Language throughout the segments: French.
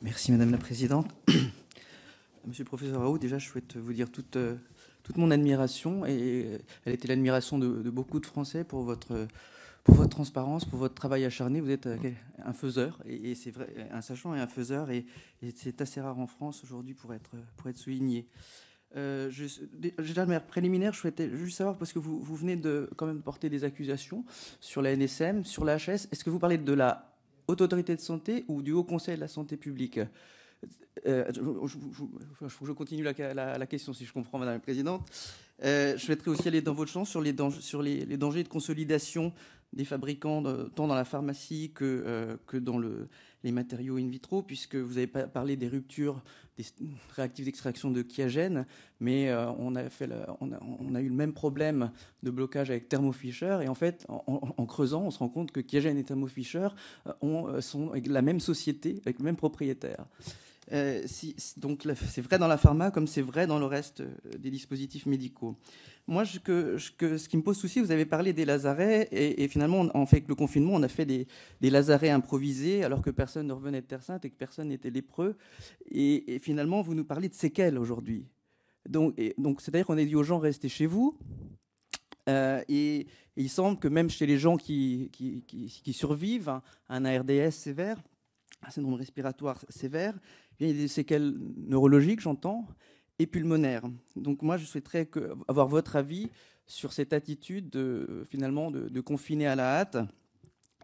Merci Madame la Présidente. Monsieur le professeur Raoult, déjà je souhaite vous dire toute, euh, toute mon admiration, et euh, elle était l'admiration de, beaucoup de Français pour votre, pour votre transparence, pour votre travail acharné. Vous êtes euh, un faiseur, et, c'est vrai, un sachant et un faiseur, et, c'est assez rare en France aujourd'hui pour être, pour être souligné. Euh, je, déjà, de préliminaire, je souhaitais juste savoir, parce que vous, vous venez de quand même porter des accusations sur la NSM, sur la HS, est-ce que vous parlez de la haute autorité de santé ou du Haut Conseil de la santé publique euh, je, continue la, question si je comprends, Madame la Présidente. Euh, je souhaiterais aussi aller dans votre champ sur les dangers, sur les, dangers de consolidation des fabricants, de, tant dans la pharmacie que, euh, que dans le, les matériaux in vitro, puisque vous avez parlé des ruptures des réactifs d'extraction de chiagène, mais euh, on, a eu le même problème de blocage avec Thermo Thermofisher, et en fait, en, creusant, on se rend compte que chiagène et Thermofisher euh, ont, euh, sont la même société, avec le même propriétaire. Euh, si, donc c'est vrai dans la pharma comme c'est vrai dans le reste euh, des dispositifs médicaux. Moi, que, ce qui me pose souci, vous avez parlé des lazarets, et, finalement, en fait, avec le confinement, on a fait des, lazarets improvisés, alors que personne ne revenait de Terre Sainte et que personne n'était lépreux. Et, finalement, vous nous parlez de séquelles aujourd'hui. Donc, c'est-à-dire qu'on a dit aux gens, restez chez vous. Euh, et, il semble que même chez les gens qui, qui, qui survivent à hein, un ARDS sévère, un syndrome respiratoire sévère, il y a des séquelles neurologiques, j'entends, et pulmonaires. Donc moi, je souhaiterais avoir votre avis sur cette attitude de, finalement de, confiner à la hâte,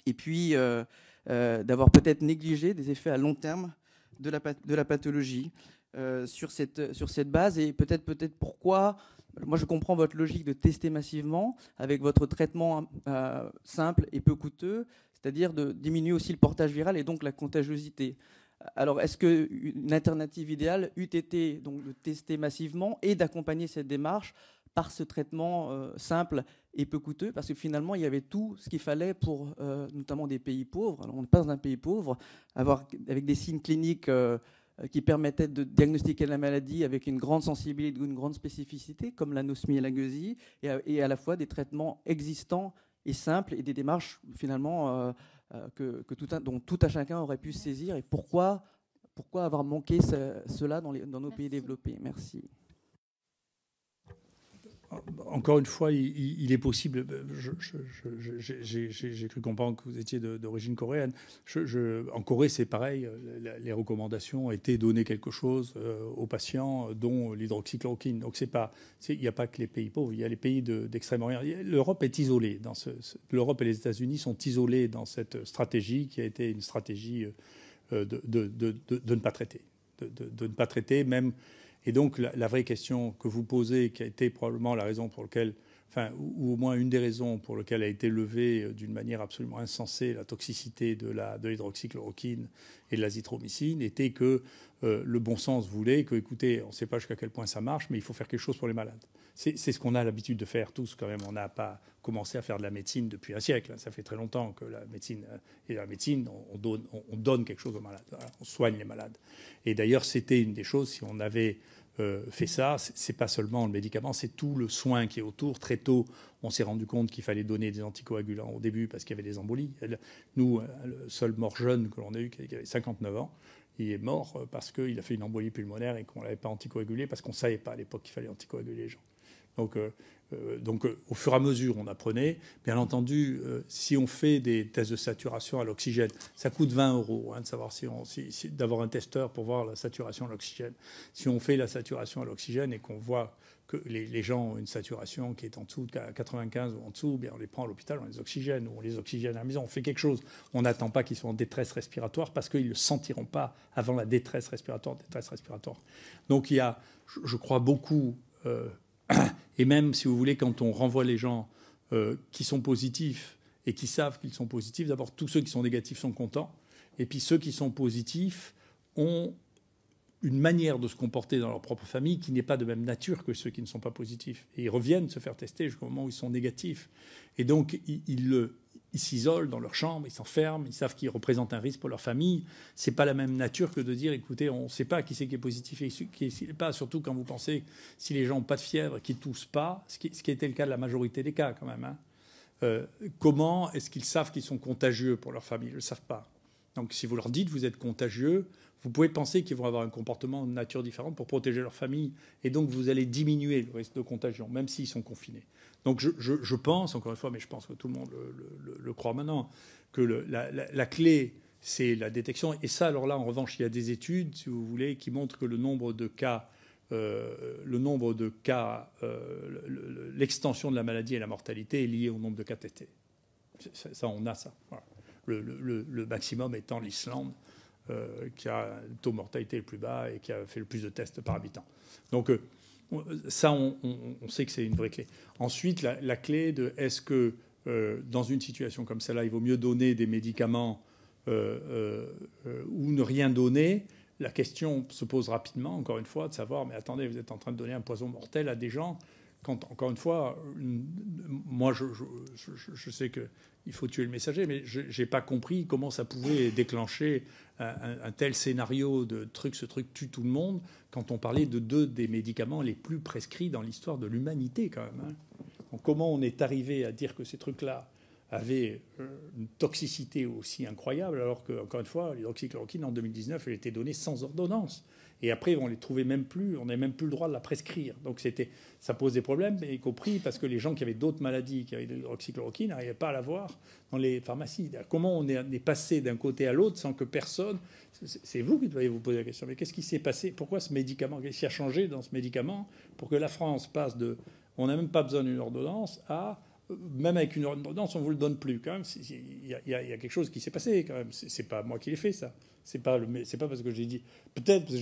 et puis euh, euh, d'avoir peut-être négligé des effets à long terme de la pathologie. Euh, sur, cette, euh, sur cette base et peut-être peut-être pourquoi moi je comprends votre logique de tester massivement avec votre traitement euh, simple et peu coûteux, c'est-à-dire de diminuer aussi le portage viral et donc la contagiosité. Alors, est-ce qu'une alternative idéale eût été donc, de tester massivement et d'accompagner cette démarche par ce traitement simple et peu coûteux Parce que finalement, il y avait tout ce qu'il fallait pour notamment des pays pauvres. Alors, on passe d'un pays pauvre, avoir, avec des signes cliniques euh, qui permettait de diagnostiquer la maladie avec une grande sensibilité, une grande spécificité, comme l'anosmie et la gueusie, et, à la fois des traitements existants et simples et des démarches finalement euh, euh, que, tout un, à chacun aurait pu saisir. Et pourquoi, avoir manqué cela dans, nos pays développés Merci encore une fois, il, est possible. Euh, j'ai cru comprendre que vous étiez d'origine coréenne. Je, en Corée, c'est pareil. Euh, les recommandations étaient donner quelque chose euh, aux patients, dont l'hydroxychloroquine. Donc, c'est pas, il n'y a pas que les pays pauvres. Il y a les pays d'extrême-orient. L'Europe est isolée ce. L'Europe et les États-Unis sont isolés dans cette stratégie qui a été une stratégie de, de, de ne pas traiter, de, ne pas traiter, même et donc la, vraie question que vous posez, qui a été probablement la raison pour laquelle enfin, ou, au moins une des raisons pour lesquelles a été levée euh, d'une manière absolument insensée la toxicité de, la, de l'hydroxychloroquine et de l'azithromycine, était que euh, le bon sens voulait que, écoutez, on ne sait pas jusqu'à quel point ça marche, mais il faut faire quelque chose pour les malades. C'est, ce qu'on a l'habitude de faire tous quand même. On n'a pas commencé à faire de la médecine depuis un siècle. Hein. Ça fait très longtemps que la médecine euh, et la médecine, on donne, quelque chose aux malades. on soigne les malades. Et d'ailleurs, c'était une des choses, si on avait euh, fait ça. C'est pas seulement le médicament, c'est tout le soin qui est autour. Très tôt, on s'est rendu compte qu'il fallait donner des anticoagulants au début parce qu'il y avait des embolies. Nous, euh, le seul mort jeune que l'on a eu, qui avait 59 ans, il est mort euh, parce qu'il a fait une embolie pulmonaire et qu'on ne l'avait pas anticoagulé parce qu'on ne savait pas à l'époque qu'il fallait anticoaguler les gens. Donc, euh, euh, donc euh, au fur et à mesure, on apprenait. Bien entendu, si on fait des tests de saturation à l'oxygène, ça coûte 20 euros hein, savoir si on, si, d'avoir un testeur pour voir la saturation à l'oxygène. Si on fait la saturation à l'oxygène et qu'on voit que les, gens ont une saturation qui est en dessous de 95 ou en dessous, eh bien on les prend à l'hôpital, on les oxygène, ou on les oxygène à la maison, on fait quelque chose. On n'attend pas qu'ils soient en détresse respiratoire parce qu'ils ne le sentiront pas avant la détresse respiratoire, détresse respiratoire. Donc il y a, je, crois beaucoup et même, si vous voulez, quand on renvoie les gens euh, qui sont positifs et qui savent qu'ils sont positifs, d'abord, tous ceux qui sont négatifs sont contents. Et puis ceux qui sont positifs ont une manière de se comporter dans leur propre famille qui n'est pas de même nature que ceux qui ne sont pas positifs. Et ils reviennent se faire tester jusqu'au moment où ils sont négatifs. Et donc, ils le ils s'isolent dans leur chambre, ils s'enferment, ils savent qu'ils représentent un risque pour leur famille. C'est pas la même nature que de dire, écoutez, on ne sait pas qui c'est qui est positif et qui n'est pas, surtout quand vous pensez si les gens n'ont pas de fièvre, qui toussent pas, ce qui, était le cas de la majorité des cas quand même. Hein. Euh, comment est-ce qu'ils savent qu'ils sont contagieux pour leur famille Ils ne le savent pas. Donc si vous leur dites vous êtes contagieux, vous pouvez penser qu'ils vont avoir un comportement de nature différente pour protéger leur famille, et donc vous allez diminuer le risque de contagion, même s'ils sont confinés. Donc je, pense, encore une fois, mais je pense que tout le monde le, croit maintenant, que la, clé, c'est la détection. Et ça, alors là, en revanche, il y a des études, si vous voulez, qui montrent que le nombre de cas, euh, le nombre de cas, euh, l'extension de la maladie et la mortalité est liée au nombre de cas testés. Ça, on a ça. Voilà le, maximum étant l'Islande, euh, qui a le taux de mortalité le plus bas et qui a fait le plus de tests par habitant. Donc euh, ça, on, sait que c'est une vraie clé. Ensuite, la, clé de est-ce que euh, dans une situation comme celle-là, il vaut mieux donner des médicaments ou ne rien donner la question se pose rapidement, encore une fois, de savoir, mais attendez, vous êtes en train de donner un poison mortel à des gens encore une fois, moi, je, sais qu'il faut tuer le messager, mais je n'ai pas compris comment ça pouvait déclencher un, tel scénario de truc, ce truc tue tout le monde, quand on parlait de deux des médicaments les plus prescrits dans l'histoire de l'humanité, quand même. Hein. comment on est arrivé à dire que ces trucs-là avaient euh, une toxicité aussi incroyable, alors que, encore une fois, l'hydroxychloroquine, en 2019, elle était donnée sans ordonnance. Et après, on les trouvait même plus, on n'avait même plus le droit de la prescrire. Donc c'était, ça pose des problèmes, y compris parce que les gens qui avaient d'autres maladies, qui avaient de l'oxychloroquine, n'arrivaient pas à l'avoir dans les pharmacies. Comment on est passé d'un côté à l'autre sans que personne. C'est vous qui devez vous poser la question. Mais qu'est-ce qui s'est passé Pourquoi ce médicament Qu'est-ce qui a changé dans ce médicament pour que la France passe de. On n'a même pas besoin d'une ordonnance à euh, même avec une ordonnance, on ne vous le donne plus. Quand même, il y, a quelque chose qui s'est passé. Quand même, c'est pas moi qui l'ai fait ça. C'est pas, pas parce que j'ai dit. Peut-être